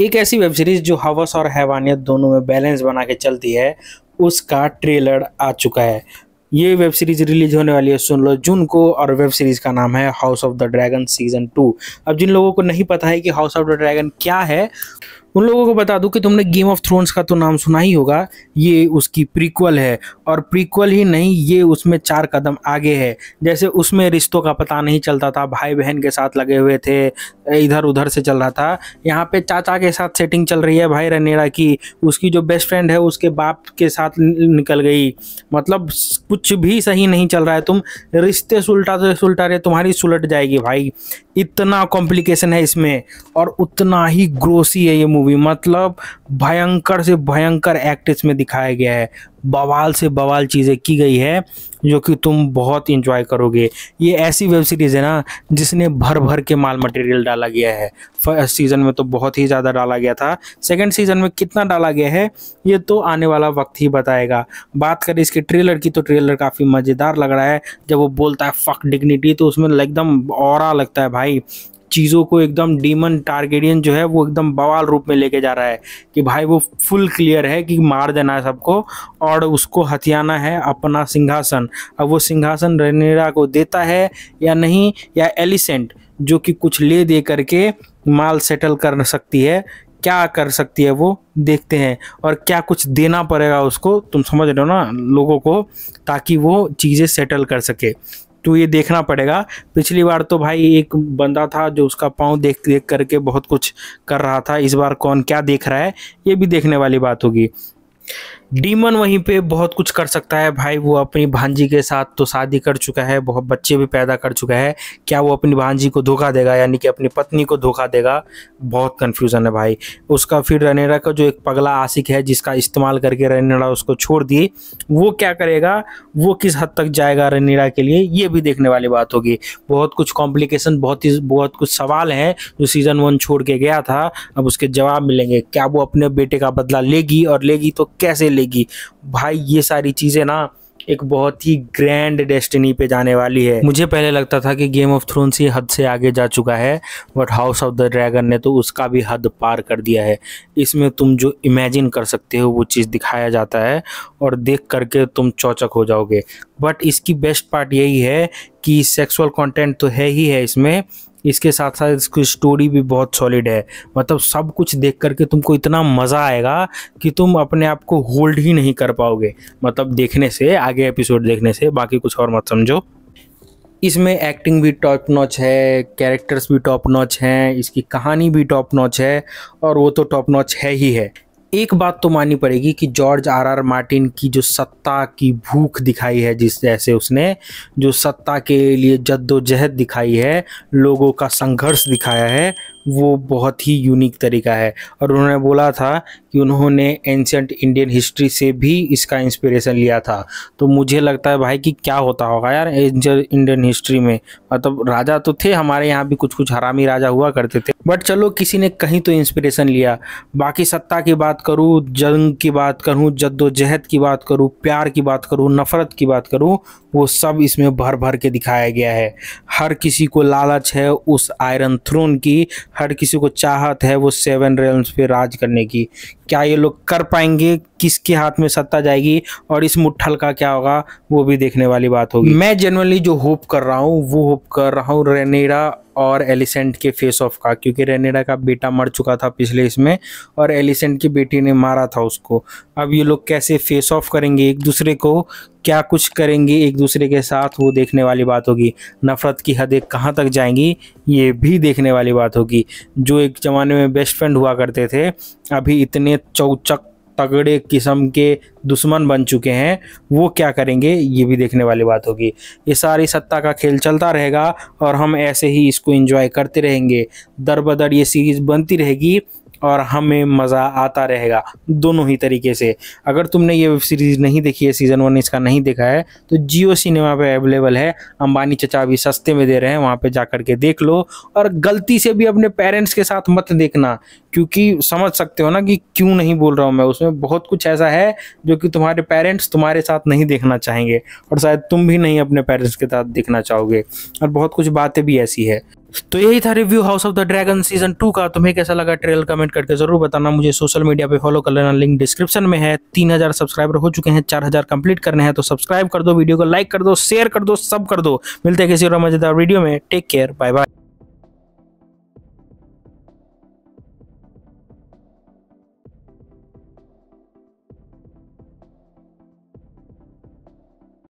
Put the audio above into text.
एक ऐसी web series जो हवस और हैवानियत दोनों में बैलेंस बना के चलती है उसका ट्रेलर आ चुका है ये वेब सीरीज रिलीज होने वाली है सुन लो जून को और वेब सीरीज का नाम है House of the Dragon season two अब जिन लोगों को नहीं पता है कि हाउस ऑफ द ड्रैगन क्या है उन लोगों को बता दूं कि तुमने गेम ऑफ थ्रोन्स का तो नाम सुना ही होगा ये उसकी प्रीक्वल है और प्रीक्वल ही नहीं ये उसमें चार कदम आगे है जैसे उसमें रिश्तों का पता नहीं चलता था भाई बहन के साथ लगे हुए थे इधर उधर से चल रहा था यहाँ पे चाचा के साथ सेटिंग चल रही है भाई रनेरा की उसकी जो बेस्ट फ्रेंड है उसके बाप के साथ निकल गई मतलब कुछ भी सही नहीं चल रहा है तुम रिश्ते सुलटाते रहे तुम्हारी सुलट जाएगी भाई इतना कॉम्प्लिकेशन है इसमें और उतना ही ग्रोसी है ये मूवी मतलब भयंकर से भयंकर एक्ट इसमें दिखाया गया है बवाल से बवाल चीज़ें की गई है जो कि तुम बहुत इंजॉय करोगे ये ऐसी वेब सीरीज़ है ना जिसने भर भर के माल मटेरियल डाला गया है फर्स्ट सीज़न में तो बहुत ही ज़्यादा डाला गया था सेकंड सीज़न में कितना डाला गया है ये तो आने वाला वक्त ही बताएगा बात करें इसके ट्रेलर की तो ट्रेलर काफ़ी मज़ेदार लग रहा है जब वो बोलता है फक डिग्निटी तो उसमें एकदम और लगता है भाई चीज़ों को एकदम डीमन टारगेडियन जो है वो एकदम बवाल रूप में लेके जा रहा है कि भाई वो फुल क्लियर है कि मार देना है सबको और उसको हथियाना है अपना सिंहासन अब वो सिंहासन रेनेरा को देता है या नहीं या एलिसेंट जो कि कुछ ले दे करके माल सेटल कर सकती है क्या कर सकती है वो देखते हैं और क्या कुछ देना पड़ेगा उसको तुम समझ रहे हो ना लोगों को ताकि वो चीज़ें सेटल कर सके तो ये देखना पड़ेगा पिछली बार तो भाई एक बंदा था जो उसका पाँव देख देख करके बहुत कुछ कर रहा था इस बार कौन क्या देख रहा है ये भी देखने वाली बात होगी डीमन वहीं पे बहुत कुछ कर सकता है भाई वो अपनी भांजी के साथ तो शादी कर चुका है बहुत बच्चे भी पैदा कर चुका है क्या वो अपनी भांजी को धोखा देगा यानी कि अपनी पत्नी को धोखा देगा बहुत कंफ्यूजन है भाई उसका फिर रनेरा का जो एक पगला आशिक है जिसका इस्तेमाल करके रनेरा उसको छोड़ दिए वो क्या करेगा वो किस हद तक जाएगा रनेरा के लिए ये भी देखने वाली बात होगी बहुत कुछ कॉम्प्लिकेशन बहुत ही बहुत कुछ सवाल हैं जो सीज़न वन छोड़ के गया था अब उसके जवाब मिलेंगे क्या वो अपने बेटे का बदला लेगी और लेगी तो कैसे मिलेगी भाई ये सारी चीज़ें ना एक बहुत ही ग्रैंड डेस्टिनी पे जाने वाली है मुझे पहले लगता था कि गेम ऑफ थ्रोन्स ही हद से आगे जा चुका है but House of the Dragon ने तो उसका भी हद पार कर दिया है इसमें तुम जो इमेजिन कर सकते हो वो चीज़ दिखाया जाता है और देख करके तुम चौचक हो जाओगे बट इसकी बेस्ट पार्ट यही है कि सेक्सुअल कंटेंट तो है ही है इसमें इसके साथ साथ इसकी स्टोरी भी बहुत सॉलिड है मतलब सब कुछ देख करके तुमको इतना मज़ा आएगा कि तुम अपने आप को होल्ड ही नहीं कर पाओगे मतलब देखने से आगे एपिसोड देखने से बाकी कुछ और मत समझो इसमें एक्टिंग भी टॉप नॉच है कैरेक्टर्स भी टॉप नॉच हैं इसकी कहानी भी टॉप नॉच है और वो तो टॉप नॉच है ही है एक बात तो माननी पड़ेगी कि जॉर्ज आर आर मार्टिन की जो सत्ता की भूख दिखाई है जिस जैसे उसने जो सत्ता के लिए जद्दोजहद दिखाई है लोगों का संघर्ष दिखाया है वो बहुत ही यूनिक तरीका है और उन्होंने बोला था कि उन्होंने एंशंट इंडियन हिस्ट्री से भी इसका इंस्पिरेशन लिया था तो मुझे लगता है भाई कि क्या होता होगा यार इंडियन हिस्ट्री में मतलब राजा तो थे हमारे यहाँ भी कुछ कुछ हरामी राजा हुआ करते थे बट चलो किसी ने कहीं तो इंस्पिरेशन लिया बाकी सत्ता की बात करूँ जंग की बात करूँ जद्दोजहद की बात करूँ प्यार की बात करूँ नफ़रत की बात करूँ वो सब इसमें भर भर के दिखाया गया है हर किसी को लालच है उस आयरन थ्रोन की हर किसी को चाहत है वो सेवन रेल्स पे राज करने की क्या ये लोग कर पाएंगे किसके हाथ में सत्ता जाएगी और इस मुठ्ठल का क्या होगा वो भी देखने वाली बात होगी मैं जनरली जो होप कर रहा हूँ वो होप कर रहा हूँ रेनेडा और एलिसेंट के फेस ऑफ का क्योंकि रेनेडा का बेटा मर चुका था पिछले इसमें और एलिसेंट की बेटी ने मारा था उसको अब ये लोग कैसे फेस ऑफ करेंगे एक दूसरे को क्या कुछ करेंगे एक दूसरे के साथ वो देखने वाली बात होगी नफ़रत की हदें कहाँ तक जाएंगी ये भी देखने वाली बात होगी जो एक ज़माने में बेस्ट फ्रेंड हुआ करते थे अभी इतने चौचक तगड़े किस्म के दुश्मन बन चुके हैं वो क्या करेंगे ये भी देखने वाली बात होगी ये सारी सत्ता का खेल चलता रहेगा और हम ऐसे ही इसको एंजॉय करते रहेंगे दर बदर ये सीरीज़ बनती रहेगी और हमें मज़ा आता रहेगा दोनों ही तरीके से अगर तुमने ये वेब सीरीज़ नहीं देखी है सीज़न वन इसका नहीं देखा है तो जियो सिनेमा पे अवेलेबल है अंबानी चचा भी सस्ते में दे रहे हैं वहाँ पे जा कर के देख लो और गलती से भी अपने पेरेंट्स के साथ मत देखना क्योंकि समझ सकते हो ना कि क्यों नहीं बोल रहा हूँ मैं उसमें बहुत कुछ ऐसा है जो कि तुम्हारे पेरेंट्स तुम्हारे साथ नहीं देखना चाहेंगे और शायद तुम भी नहीं अपने पेरेंट्स के साथ देखना चाहोगे और बहुत कुछ बातें भी ऐसी है तो यही था review House of the Dragon season two का तुम्हें कैसा लगा ट्रेल कमेंट करके जरूर बताना मुझे सोशल मीडिया पे फॉलो कर लेना लिंक डिस्क्रिप्शन में है तीन हजार सब्सक्राइबर हो चुके हैं चार हजार कंप्लीट करने हैं तो सब्सक्राइब कर दो वीडियो को लाइक कर दो शेयर कर दो सब कर दो मिलते हैं किसी और मजेदार वीडियो में टेक केयर बाय बाय